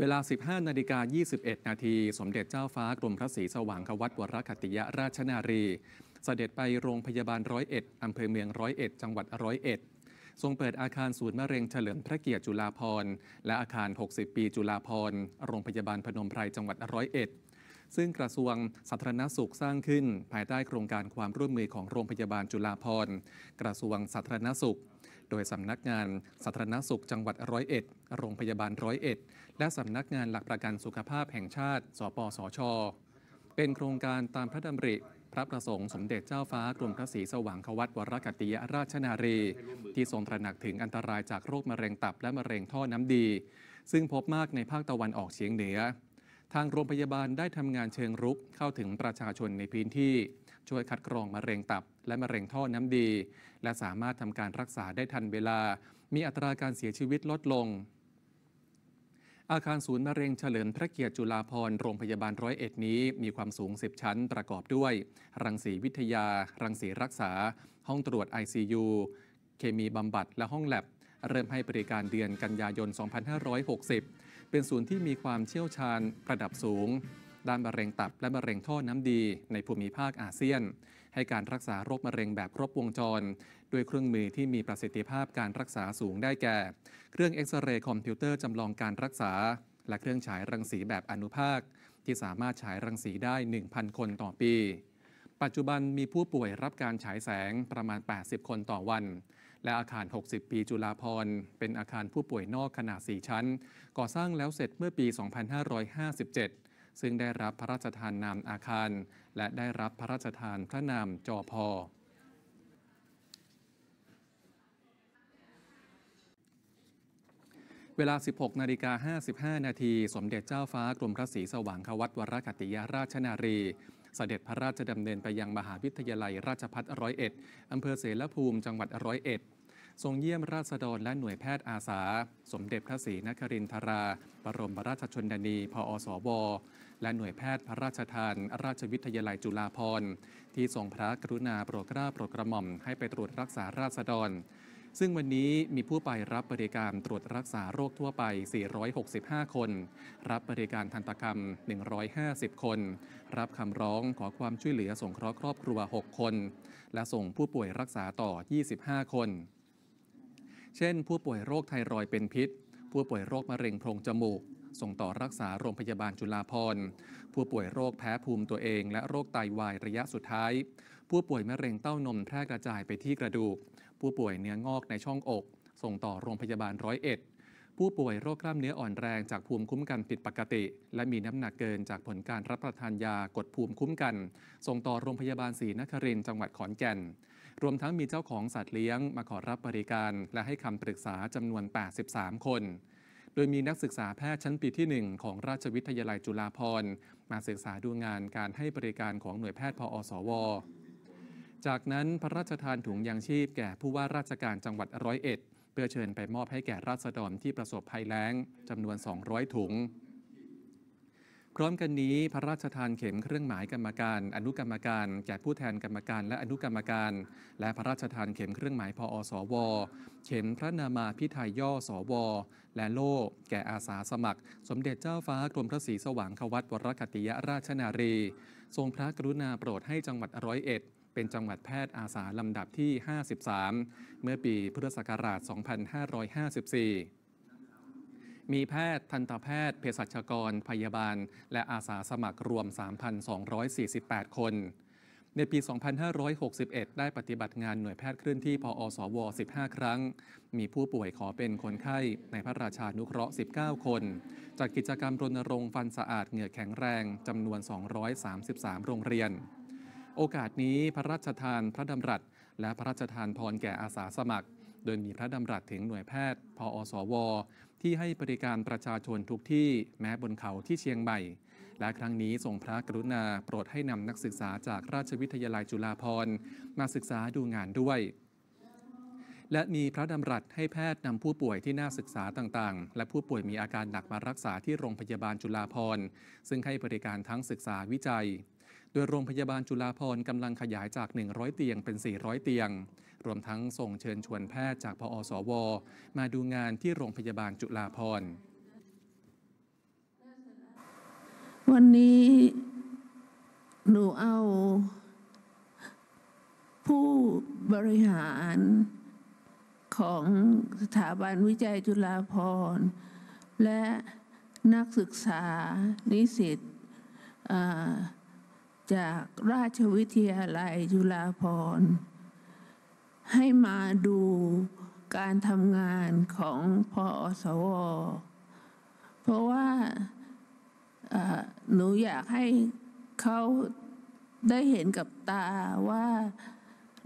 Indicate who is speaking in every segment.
Speaker 1: เวลา 15 นาฬิกา 21 นาที สมเด็จเจ้าฟ้ากรมพระศรีสว่างควัตวรคติยราชนารี เสด็จไปโรงพยาบาลร้อยเอ็ดอำเภอเมืองร้อยเอ็ดจังหวัดร้อยเอ็ดทรงเปิดอาคารศูนย์มะเร็งเฉลิมพระเกียรติจุฬาภรณ์และอาคาร 60 ปีจุฬาภรณ์โรงพยาบาลพนมไพร จังหวัดร้อยเอ็ดซึ่งกระทรวงสาธารณสุขสร้างขึ้น ภายใต้โครงการความร่วมมือของโรงพยาบาลจุฬาภรณ์กระทรวงสาธารณสุขโดยสำนักงานสาธารณสุขจังหวัดร้อยเอ็ด โรงพยาบาลร้อยเอ็ด และสำนักงานหลักประกันสุขภาพแห่งชาติ สปสช เป็นโครงการตามพระดำริ พระประสงค์สมเด็จเจ้าฟ้ากรมพระศรีสว่างควัตวรกติยราชนารี ที่ทรงตระหนักถึงอันตรายจากโรคมะเร็งตับและมะเร็งท่อน้ำดี ซึ่งพบมากในภาคตะวันออกเฉียงเหนือ ทางโรงพยาบาลได้ทำงานเชิงรุกเข้าถึงประชาชนในพื้นที่ช่วยคัดกรองมะเร็งตับและมะเร็งท่อน้ำดี และสามารถทำการรักษาได้ทันเวลา มีอัตราการเสียชีวิตลดลง อาคารศูนย์มะเร็งเฉลิมพระเกียรติจุฬาภรณ์โรงพยาบาลร้อยเอ็ดนี้มีความสูง 10 ชั้นประกอบด้วย รังสีวิทยา รังสีรักษา ห้องตรวจ ICU เคมีบำบัดและห้องแลบ เริ่มให้บริการเดือนกันยายน 2560 เป็นศูนย์ที่มีความเชี่ยวชาญระดับสูงด้านมะเร็งตับและมะเร็งท่อน้ำดีในภูมิภาคอาเซียน ให้การรักษาโรคมะเร็งแบบครบวงจร ด้วยเครื่องมือที่มีประสิทธิภาพการรักษาสูงได้แก่ เครื่องเอ็กซเรย์คอมพิวเตอร์จำลองการรักษา และเครื่องฉายรังสีแบบอนุภาค ที่สามารถฉายรังสีได้ 1,000 คนต่อปี ปัจจุบันมีผู้ป่วยรับการฉายแสงประมาณ 80 คนต่อวัน และอาคาร 60 ปีจุฬาพรเป็นอาคารผู้ป่วยนอกขนาด4ชั้น ก่อสร้างแล้วเสร็จเมื่อปี 2557ซึ่งได้รับพระราชทานนามอาคารและได้รับพระราชทานพระนามจอพอเวลา 16นาฬิกา55 นาที สมเด็จเจ้าฟ้ากรมพระศรีสว่างควัตวรกติยาราชนารี เสด็จพระราชดำเนินไปยังมหาวิทยาลัยราชพัฒร้อยเอ็ดอำเภอเสรภูมิจังหวัดร้อยเอ็ดทรงเยี่ยมราษฎรและหน่วยแพทย์อาสา สมเด็จพระศรีนครินทราบรมราชชนนีพอสวและหน่วยแพทย์พระราชทานราชวิทยาลัยจุฬาภรณ์ ที่ทรงพระกรุณาโปรดเกล้าโปรดกระหม่อมให้ไปตรวจรักษาราษฎร ซึ่งวันนี้มีผู้ไปรับบริการตรวจรักษาโรคทั่วไป 465 คน รับบริการทันตกรรม 150 คน รับคำร้องขอความช่วยเหลือสงเคราะห์ครอบครัว 6 คน และส่งผู้ป่วยรักษาต่อ 25 คนเช่นผู้ป่วยโรคไทรอยเป็นพิษ ผู้ป่วยโรคมะเร็งโพรงจมูก ส่งต่อรักษาโรงพยาบาลจุฬาภรณ์ผู้ป่วยโรคแพ้ภูมิตัวเองและโรคไตาวายระยะสุดท้าย ผู้ป่วยมะเร็งเต้านมแพร่กระจายไปที่กระดูก ผู้ป่วยเนื้องอกในช่องอก ส่งต่อโรงพยาบาลร้อยเอ็ดผู้ป่วยโรคกล้ามเนื้ออ่อนแรงจากภูมิคุ้มกันผิดปกติ และมีน้ำหนักเกินจากผลการรับประทานยากดภูมิคุ้มกัน ส่งต่อโรงพยาบาลศรีนครินทร์จังหวัดขอนแก่นรวมทั้งมีเจ้าของสัตว์เลี้ยงมาขอรับบริการ และให้คำปรึกษาจำนวน 83 คน โดยมีนักศึกษาแพทย์ชั้นปีที่ 1 ของราชวิทยาลัยจุฬาภรณ์มาศึกษาดูงานการให้บริการของหน่วยแพทย์พอสว จากนั้นพระราชทานถุงยางชีพแก่ผู้ว่าราชการจังหวัดร้อยเอ็ด เพื่อเชิญไปมอบให้แก่ราษฎรที่ประสบภัยแล้งจำนวน 200 ถุงพร้อมกันนี้พระราชทานเข็มเครื่องหมายกรรมการ อนุกรรมการแก่ผู้แทนกรรมการและอนุกรรมการ และพระราชทานเข็มเครื่องหมายพออสว เข็มพระนามาพิทายย่อ สวและโล่แก่อาสาสมัคร สมเด็จเจ้าฟ้ากรมพระศรีสว่างควัตวรคติยราชนารี ทรงพระกรุณาโปรดให้จังหวัดร้อยเอ็ดเป็นจังหวัดแพทย์อาสาลำดับที่ 53 เมื่อปีพุทธศักราช 2554มีแพทย์ ทันตแพทย์เภสัชกรพยาบาล และอาสาสมัครรวม 3,248 คน ในปี2561ได้ปฏิบัติงานหน่วยแพทย์เคลื่อนที่พออสว15ครั้ง มีผู้ป่วยขอเป็นคนไข้ในพระราชานุเคราะห์ 19 คน จากกิจกรรมรณรงค์ฟันสะอาดเหงื่อแข็งแรงจำนวน 233 โรงเรียน โอกาสนี้พระราชทานพระดำรัส และพระราชทานพรแก่อาสาสมัครโดยมีพระดำรัสถึงหน่วยแพทย์ พออสวที่ให้บริการประชาชนทุกที่ แม้บนเขาที่เชียงใหม่ และครั้งนี้ทรงพระกรุณาโปรดให้นำนักศึกษาจากราชวิทยาลัยจุฬาภรณ์มาศึกษาดูงานด้วย และมีพระดำรัสให้แพทย์นำผู้ป่วยที่น่าศึกษาต่างๆ และผู้ป่วยมีอาการหนักมารักษาที่โรงพยาบาลจุฬาภรณ์ซึ่งให้บริการทั้งศึกษาวิจัยดยโรงพยาบาลจุฬาภรณ์กำลังขยายจาก100เตียงเป็น400เตียง รวมทั้งส่งเชิญชวนแพทย์จากพออสว มาดูงานที่โรงพยาบาลจุฬาภรณ์
Speaker 2: วันนี้หนูเอา ผู้บริหารของสถาบันวิจัยจุฬาภรณ์ และนักศึกษานิสิตอ่าจากราชวิทยาลัยจุฬาภรณ์ให้มาดูการทำงานของพอสว เพราะว่าหนูอยากให้เขาได้เห็นกับตาว่า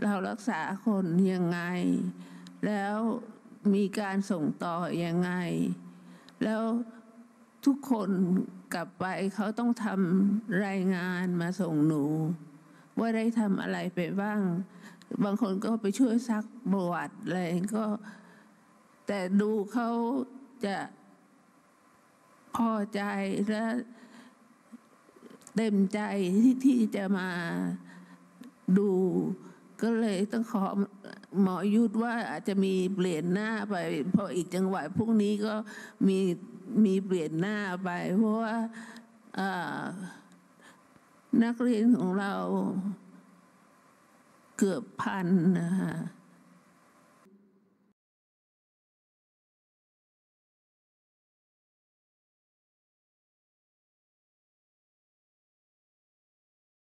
Speaker 2: เรารักษาคนยังไง แล้วมีการส่งต่อยังไง แล้วทุกคนกลับไปเขาต้องทำรายงานมาส่งหนู ว่าได้ทำอะไรไปบ้าง บางคนก็ไปช่วยซักบวัอะไรก็แต่ดูเขาจะพอใจและเต็มใจที่ที่จะมาดูก็เลยต้องขอหมอยุดว่าอาจจะมีเปลี่ยนหน้าไปพออีกจังหวะพรุ่งนี้ก็มีมีเปลี่ยนหน้าไป เพราะว่านักเรียนของเรา เกือบพันนะคะ